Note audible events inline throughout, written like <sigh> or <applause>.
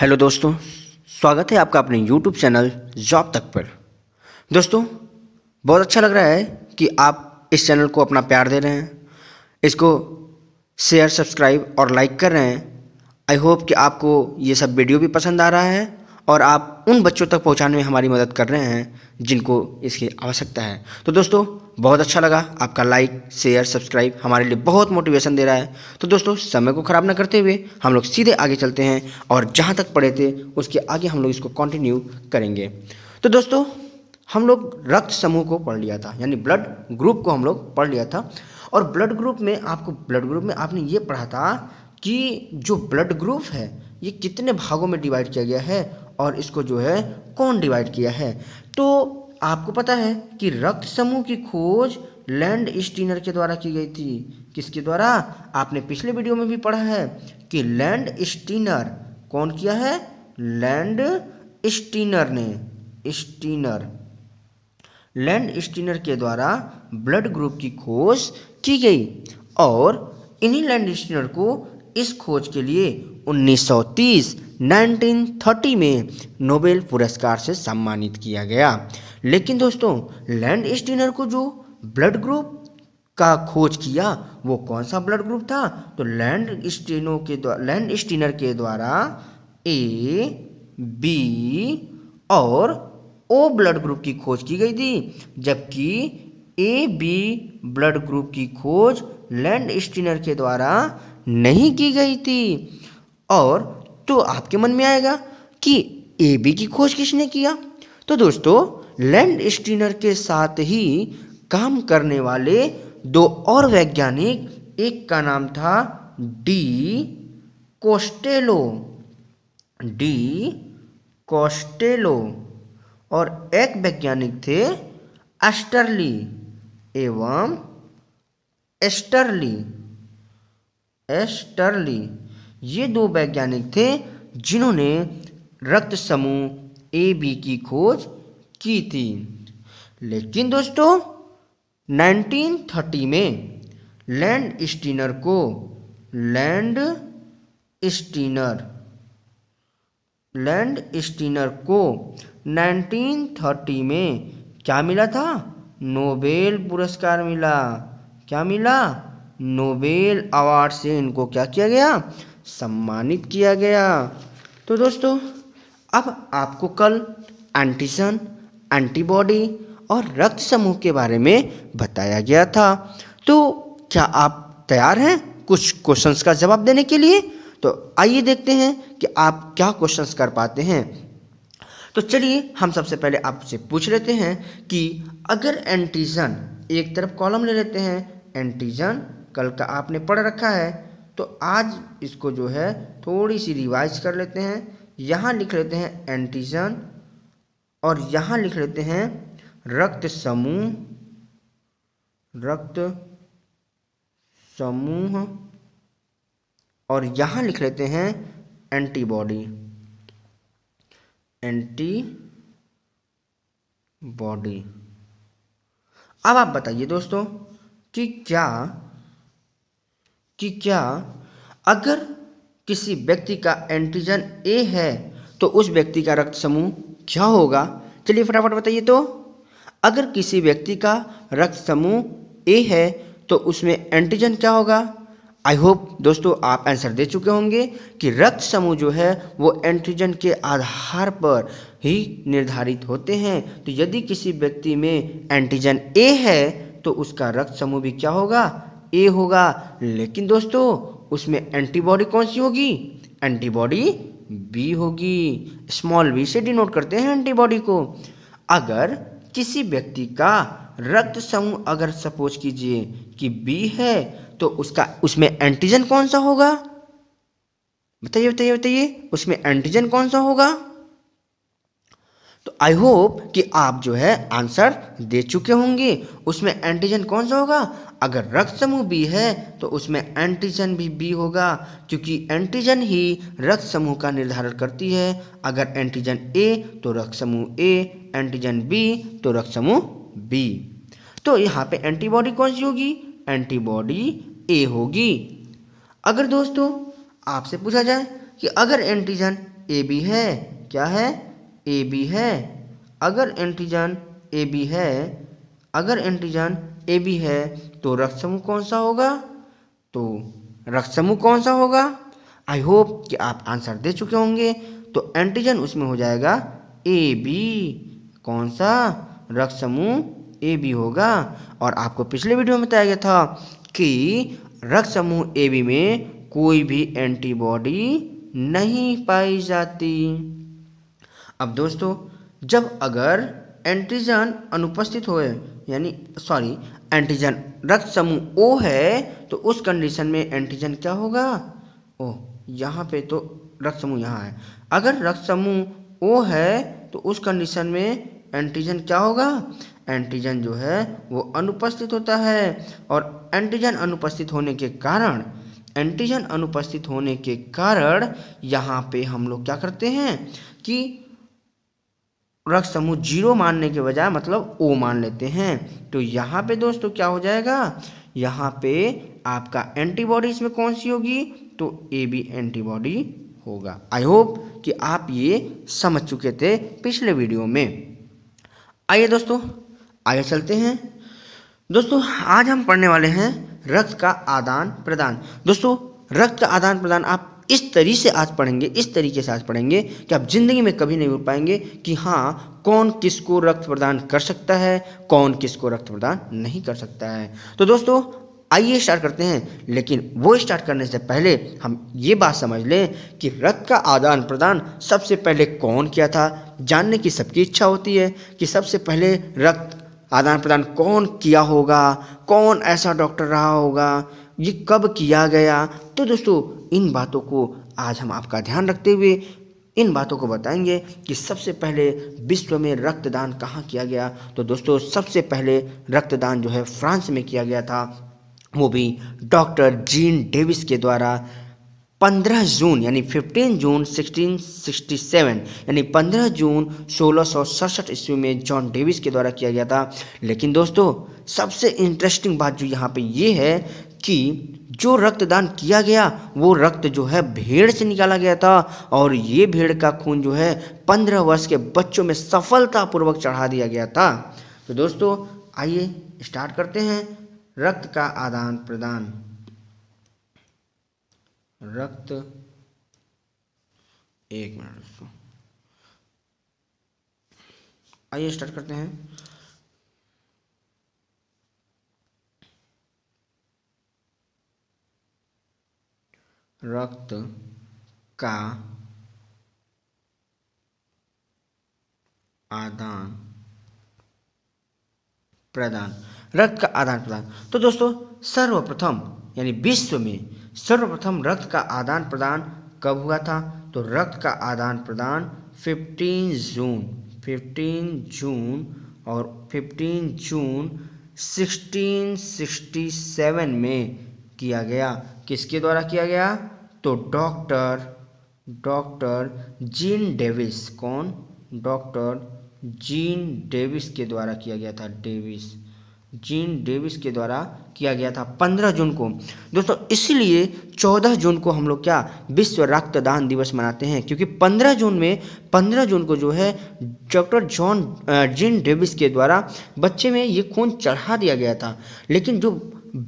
hello दोस्तों स्वागत है आपका अपने यूट्यूब चैनल जॉब तक पर दोस्तों बहुत अच्छा लग रहा है कि आप इस चैनल को अपना प्यार दे रहे हैं इसको शेयर सब्सक्राइब और लाइक कर रहे हैं आई होप कि आपको ये सब वीडियो भी पसंद आ रहा है और आप उन बच्चों तक पहुंचाने में हमारी मदद कर रहे हैं जिनको इसकी आवश्यकता है तो दोस्तों बहुत अच्छा लगा आपका लाइक शेयर सब्सक्राइब हमारे लिए बहुत मोटिवेशन दे रहा है तो दोस्तों समय को ख़राब ना करते हुए हम लोग सीधे आगे चलते हैं और जहाँ तक पढ़े थे उसके आगे हम लोग इसको कंटिन्यू करेंगे तो दोस्तों हम लोग रक्त समूह को पढ़ लिया था यानी ब्लड ग्रुप को हम लोग पढ़ लिया था और ब्लड ग्रुप में आपको ब्लड ग्रुप में आपने ये पढ़ा था कि जो ब्लड ग्रुप है ये कितने भागों में डिवाइड किया गया है और इसको जो है कौन डिवाइड किया है तो आपको पता है कि रक्त समूह की खोज लैंड स्टीनर के द्वारा की गई थी किसके द्वारा आपने पिछले वीडियो में भी पढ़ा है कि लैंड स्टीनर कौन किया है लैंड स्टीनर ने स्टीनर लैंड स्टीनर के द्वारा ब्लड ग्रुप की खोज की गई और इन्हीं लैंड स्टीनर को इस खोज के लिए 1930 1930 में नोबेल पुरस्कार से सम्मानित किया गया लेकिन दोस्तों लैंड स्टीनर को जो ब्लड ग्रुप का खोज किया वो कौन सा ब्लड ग्रुप था तो लैंड स्टीनो के लैंड स्टीनर के द्वारा ए बी और ओ ब्लड ग्रुप की खोज की गई थी जबकि ए बी ब्लड ग्रुप की खोज लैंड स्टीनर के द्वारा नहीं की गई थी और तो आपके मन में आएगा कि ए बी की खोज किसने किया तो दोस्तों लैंड स्टीनर के साथ ही काम करने वाले दो और वैज्ञानिक एक का नाम था डी कोस्टेलो डी कोस्टेलो और एक वैज्ञानिक थे अस्टरली एवं एस्टरली एस्टरली ये दो वैज्ञानिक थे जिन्होंने रक्त समूह ए बी की खोज की थी लेकिन दोस्तों 1930 में लैंड स्टीनर को लैंड स्टीनर लैंड स्टीनर को 1930 में क्या मिला था नोबेल पुरस्कार मिला क्या मिला नोबेल अवार्ड से इनको क्या किया गया सम्मानित किया गया तो दोस्तों अब आपको कल एंटीसन एंटीबॉडी और रक्त समूह के बारे में बताया गया था तो क्या आप तैयार हैं कुछ क्वेश्चंस का जवाब देने के लिए तो आइए देखते हैं कि आप क्या क्वेश्चंस कर पाते हैं तो चलिए हम सबसे पहले आपसे पूछ लेते हैं कि अगर एंटीजन एक तरफ कॉलम ले लेते हैं एंटीजन कल का आपने पढ़ रखा है तो आज इसको जो है थोड़ी सी रिवाइज कर लेते हैं यहाँ लिख लेते हैं एंटीजन और यहाँ लिख लेते हैं रक्त समूह रक्त समूह और यहाँ लिख लेते हैं एंटीबॉडी एंटी बॉडी अब आप बताइए दोस्तों कि क्या कि क्या अगर किसी व्यक्ति का एंटीजन ए है तो उस व्यक्ति का रक्त समूह क्या होगा चलिए फटाफट बताइए तो अगर किसी व्यक्ति का रक्त समूह ए है तो उसमें एंटीजन क्या होगा आई होप दोस्तों आप आंसर दे चुके होंगे कि रक्त समूह जो है वो एंटीजन के आधार पर ही निर्धारित होते हैं तो यदि किसी व्यक्ति में एंटीजन ए है तो उसका रक्त समूह भी क्या होगा ए होगा लेकिन दोस्तों उसमें एंटीबॉडी कौन सी होगी एंटीबॉडी बी होगी स्मॉल बी से डिनोट करते हैं एंटीबॉडी को अगर किसी व्यक्ति का रक्त समूह अगर सपोज कीजिए कि बी है तो उसका उसमें एंटीजन कौन सा होगा बताइए बताइए बताइए उसमें एंटीजन कौन सा होगा तो आई होप कि आप जो है आंसर दे चुके होंगे उसमें एंटीजन कौन सा होगा अगर रक्त समूह बी है तो उसमें एंटीजन भी बी होगा क्योंकि एंटीजन ही रक्त समूह का निर्धारण करती है अगर एंटीजन ए तो रक्त समूह ए एंटीजन बी तो रक्त समूह बी तो यहाँ पे एंटीबॉडी कौन सी होगी एंटीबॉडी ए होगी अगर दोस्तों आपसे पूछा जाए कि अगर एंटीजन ए बी है क्या है ए बी है अगर एंटीजन ए बी है अगर एंटीजन ए बी है तो रक्त समूह कौन सा होगा तो रक्त समूह कौन सा होगा आई होप कि आप आंसर दे चुके होंगे तो एंटीजन उसमें हो जाएगा ए बी कौन सा रक्त समूह ए बी होगा और आपको पिछले वीडियो में बताया गया था कि रक्त समूह ए बी में कोई भी एंटीबॉडी नहीं पाई जाती अब दोस्तों जब अगर एंटीजन अनुपस्थित हो यानी सॉरी एंटीजन रक्त समूह ओ है तो उस कंडीशन में एंटीजन क्या होगा ओ यहाँ पे तो रक्त समूह यहाँ है अगर रक्त समूह ओ है तो उस कंडीशन में एंटीजन क्या होगा एंटीजन जो है वो अनुपस्थित होता है और एंटीजन अनुपस्थित होने के कारण एंटीजन अनुपस्थित होने के कारण यहाँ पे हम लोग क्या करते हैं कि रक्त समूह जीरो मानने के बजाय मतलब ओ मान लेते हैं तो यहाँ पे दोस्तों क्या हो जाएगा यहाँ पे आपका एंटीबॉडी इसमें कौन सी होगी तो ए बी एंटीबॉडी होगा आई होप कि आप ये समझ चुके थे पिछले वीडियो में आइए दोस्तों आगे चलते हैं दोस्तों आज हम पढ़ने वाले हैं रक्त का आदान प्रदान दोस्तों रक्त का आदान प्रदान आप इस तरीके से आज पढ़ेंगे इस तरीके से आज पढ़ेंगे कि आप ज़िंदगी में कभी नहीं भूल पाएंगे कि हाँ कौन किसको रक्त प्रदान कर सकता है कौन किसको रक्त प्रदान नहीं कर सकता है तो दोस्तों आइए स्टार्ट करते हैं लेकिन वो स्टार्ट करने से पहले हम ये बात समझ लें कि रथ का आदान प्रदान सबसे पहले कौन किया था जानने की सबकी इच्छा होती है कि सबसे पहले रक्त आदान प्रदान कौन किया होगा कौन ऐसा डॉक्टर रहा होगा ये कब किया गया तो दोस्तों इन बातों को आज हम आपका ध्यान रखते हुए इन बातों को बताएंगे कि सबसे पहले विश्व में रक्तदान कहाँ किया गया तो दोस्तों सबसे पहले रक्तदान जो है फ्रांस में किया गया था वो भी डॉक्टर जीन डेविस के द्वारा 15 जून यानी 15 जून 1667 यानी 15 जून सोलह सौ सड़सठ ईस्वी में जॉन डेविस के द्वारा किया गया था लेकिन दोस्तों सबसे इंटरेस्टिंग बात जो यहाँ पे ये है कि जो रक्तदान किया गया वो रक्त जो है भेड़ से निकाला गया था और ये भेड़ का खून जो है पंद्रह वर्ष के बच्चों में सफलतापूर्वक चढ़ा दिया गया था तो दोस्तों आइए स्टार्ट करते हैं रक्त का आदान प्रदान रक्त एक मिनट आइए स्टार्ट करते हैं रक्त का आदान प्रदान रक्त का आदान प्रदान तो दोस्तों सर्वप्रथम यानी विश्व में सर्वप्रथम रक्त का आदान प्रदान कब हुआ था तो रक्त का आदान प्रदान 15 जून 15 जून और 15 जून 1667 में किया गया किसके द्वारा किया गया तो डॉक्टर डॉक्टर जीन डेविस कौन डॉक्टर जीन डेविस के द्वारा किया गया था डेविस जीन डेविस के द्वारा किया गया था 15 जून को दोस्तों इसलिए 14 जून को हम लोग क्या विश्व रक्तदान दिवस मनाते हैं क्योंकि 15 जून में 15 जून को जो है डॉक्टर जॉन जीन डेविस के द्वारा बच्चे में ये खून चढ़ा दिया गया था लेकिन जो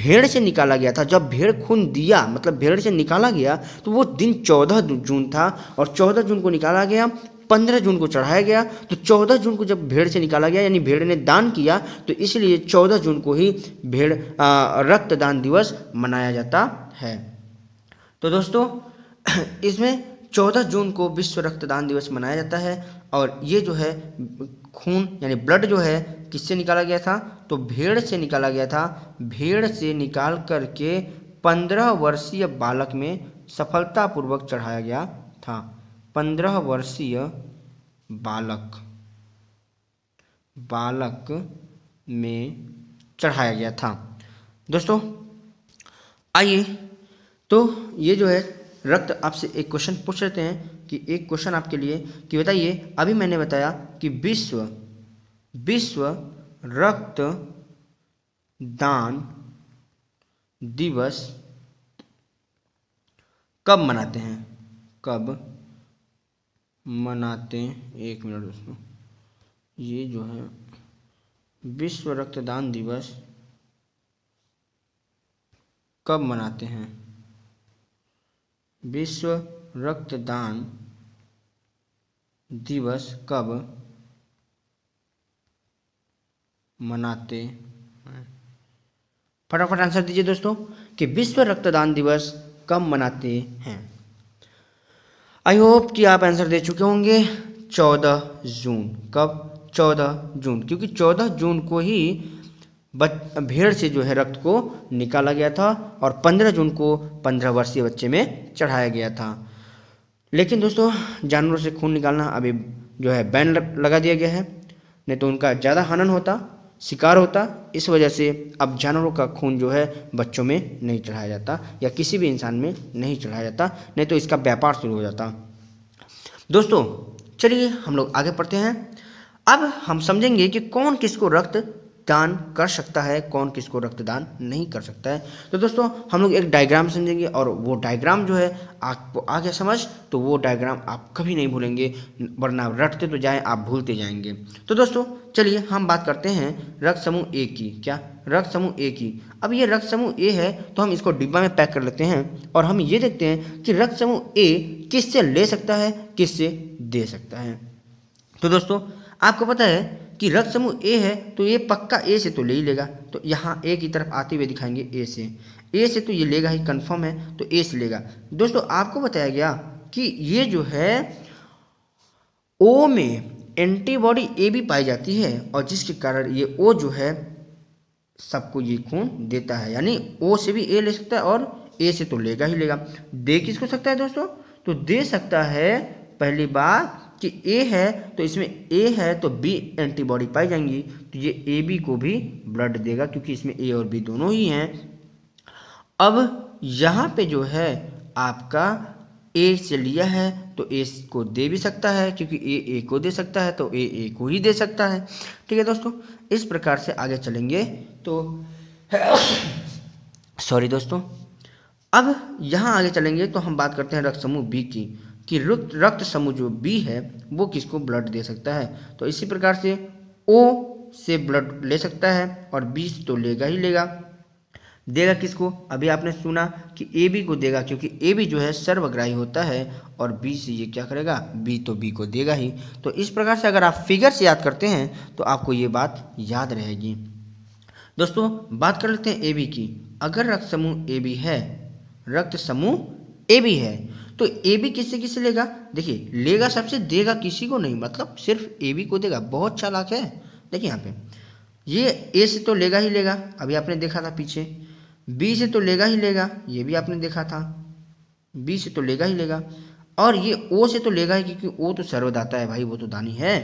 भेड़ से निकाला गया था जब भेड़ खून दिया मतलब भेड़ से निकाला गया तो वो दिन 14 जून था और 14 जून को निकाला गया पंद्रह जून को चढ़ाया गया तो चौदह जून को जब भेड़ से निकाला गया यानी भेड़ ने दान किया तो इसलिए चौदह जून को ही भेड़ रक्तदान दिवस मनाया जाता है तो दोस्तों <clears throat> इसमें चौदह जून को विश्व रक्तदान दिवस मनाया जाता है और ये जो है खून यानी ब्लड जो है किससे निकाला गया था तो भेड़ से निकाला गया था भेड़ से निकाल करके पंद्रह वर्षीय बालक में सफलतापूर्वक चढ़ाया गया था पंद्रह वर्षीय बालक बालक में चढ़ाया गया था दोस्तों आइए तो ये जो है रक्त आपसे एक क्वेश्चन पूछ लेते हैं कि एक क्वेश्चन आपके लिए कि बताइए अभी मैंने बताया कि विश्व विश्व रक्त दान दिवस कब मनाते हैं कब मनाते हैं एक मिनट दोस्तों ये जो है विश्व रक्तदान दिवस कब मनाते हैं विश्व रक्तदान दिवस कब मनाते हैं फटाफट आंसर दीजिए दोस्तों कि विश्व रक्तदान दिवस कब मनाते हैं आई होप कि आप आंसर दे चुके होंगे चौदह जून कब चौदह जून क्योंकि चौदह जून को ही बच भेड़ से जो है रक्त को निकाला गया था और पंद्रह जून को पंद्रह वर्षीय बच्चे में चढ़ाया गया था लेकिन दोस्तों जानवरों से खून निकालना अभी जो है बैन लगा दिया गया है नहीं तो उनका ज़्यादा हनन होता शिकार होता इस वजह से अब जानवरों का खून जो है बच्चों में नहीं चढ़ाया जाता या किसी भी इंसान में नहीं चढ़ाया जाता नहीं तो इसका व्यापार शुरू हो जाता दोस्तों चलिए हम लोग आगे पढ़ते हैं अब हम समझेंगे कि कौन किसको रक्त दान कर सकता है कौन किसको रक्तदान नहीं कर सकता है तो दोस्तों हम लोग एक डायग्राम समझेंगे और वो डायग्राम जो है आपको आ गया समझ तो वो डायग्राम आप कभी नहीं भूलेंगे वरना रटते तो जाएं आप भूलते जाएंगे तो दोस्तों चलिए हम बात करते हैं रक्त समूह ए की क्या रक्त समूह ए की अब ये रक्त समूह ए है तो हम इसको डिब्बा में पैक कर लेते हैं और हम ये देखते हैं कि रक्त समूह ए किससे ले सकता है किससे दे सकता है तो दोस्तों आपको पता है कि रक्त समूह ए है तो ये पक्का ए से तो ले ही लेगा तो यहाँ ए की तरफ आते हुए दिखाएंगे ए से ए से तो ये लेगा ही कंफर्म है तो ए से लेगा दोस्तों आपको बताया गया कि ये जो है ओ में एंटीबॉडी ए भी पाई जाती है और जिसके कारण ये ओ जो है सबको ये खून देता है यानी ओ से भी ए ले सकता है और ए से तो लेगा ही लेगा दे किसको सकता है दोस्तों तो दे सकता है पहली बात कि ए है तो इसमें ए है तो बी एंटीबॉडी पाई जाएंगी तो ये ए बी को भी ब्लड देगा क्योंकि इसमें ए और बी दोनों ही हैं अब यहाँ पे जो है आपका ए से लिया है तो ए को दे भी सकता है क्योंकि ए ए को दे सकता है तो ए ए को ही दे सकता है ठीक है दोस्तों इस प्रकार से आगे चलेंगे तो सॉरी <coughs> दोस्तों अब यहाँ आगे चलेंगे तो हम बात करते हैं रक्त समूह बी की कि रक्त रक्त समूह जो बी है वो किसको ब्लड दे सकता है तो इसी प्रकार से ओ से ब्लड ले सकता है और बी तो लेगा ही लेगा देगा किसको अभी आपने सुना कि ए बी को देगा क्योंकि ए बी जो है सर्वग्राही होता है और बी से ये क्या करेगा बी तो बी को देगा ही तो इस प्रकार से अगर आप फिगर से याद करते हैं तो आपको ये बात याद रहेगी दोस्तों बात कर लेते हैं ए बी की अगर रक्त समूह ए बी है रक्त समूह ए बी है तो ए बी किससे किससे लेगा देखिए लेगा सबसे देगा किसी को नहीं मतलब सिर्फ ए बी को देगा बहुत चालाक है देखिए यहाँ पे ये ए से तो लेगा ही लेगा अभी आपने देखा था पीछे बी से तो लेगा ही लेगा ये भी आपने देखा था बी से तो लेगा ही लेगा और ये ओ से तो लेगा ही क्योंकि ओ तो सर्वदाता है भाई वो तो दानी है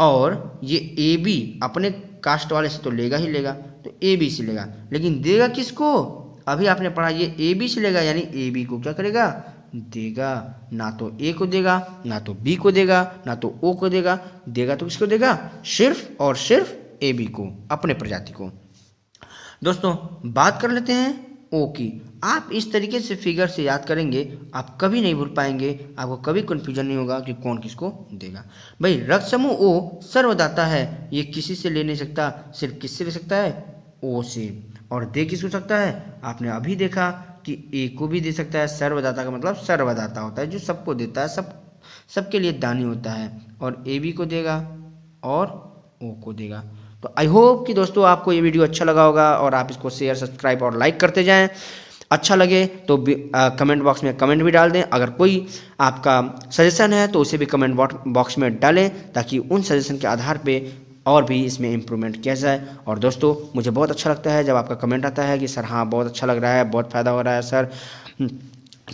और ये ए बी अपने कास्ट वाले से तो लेगा ही लेगा तो ए बी से लेगा लेकिन देगा किसको अभी आपने पढ़ा ये ए बी से लेगा यानी ए बी को क्या करेगा देगा ना तो ए को देगा ना तो बी को देगा ना तो ओ को देगा देगा तो किसको देगा सिर्फ और सिर्फ ए बी को अपने प्रजाति को दोस्तों बात कर लेते हैं ओ की आप इस तरीके से फिगर से याद करेंगे आप कभी नहीं भूल पाएंगे आपको कभी कन्फ्यूजन नहीं होगा कि कौन किसको देगा भाई रक्त समूह ओ सर्वदाता है ये किसी से ले नहीं सकता सिर्फ किससे ले सकता है ओ से और दे किसको सकता है आपने अभी देखा कि ए को भी दे सकता है सर्वदाता का मतलब सर्वदाता होता है जो सबको देता है सब सबके लिए दानी होता है और ए बी को देगा और ओ को देगा तो आई होप कि दोस्तों आपको ये वीडियो अच्छा लगा होगा और आप इसको शेयर सब्सक्राइब और लाइक करते जाएं अच्छा लगे तो आ, कमेंट बॉक्स में कमेंट भी डाल दें अगर कोई आपका सजेशन है तो उसे भी कमेंट बॉक्स में डालें ताकि उन सजेशन के आधार पे और भी इसमें इम्प्रूवमेंट किया जाए और दोस्तों मुझे बहुत अच्छा लगता है जब आपका कमेंट आता है कि सर हाँ बहुत अच्छा लग रहा है बहुत फ़ायदा हो रहा है सर हम्म,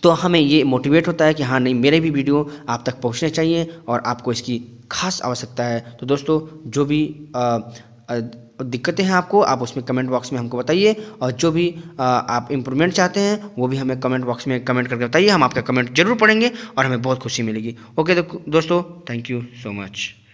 तो हमें ये मोटिवेट होता है कि हाँ नहीं मेरे भी वीडियो आप तक पहुँचने चाहिए और आपको इसकी खास आवश्यकता है तो दोस्तों जो भी आ, आ, दिक्कतें हैं आपको आप उसमें कमेंट बॉक्स में हमको बताइए और जो भी आ, आप इम्प्रूवमेंट चाहते हैं वो भी हमें कमेंट बॉक्स में कमेंट करके बताइए हम आपका कमेंट जरूर पढ़ेंगे और हमें बहुत खुशी मिलेगी ओके तो दोस्तों थैंक यू सो मच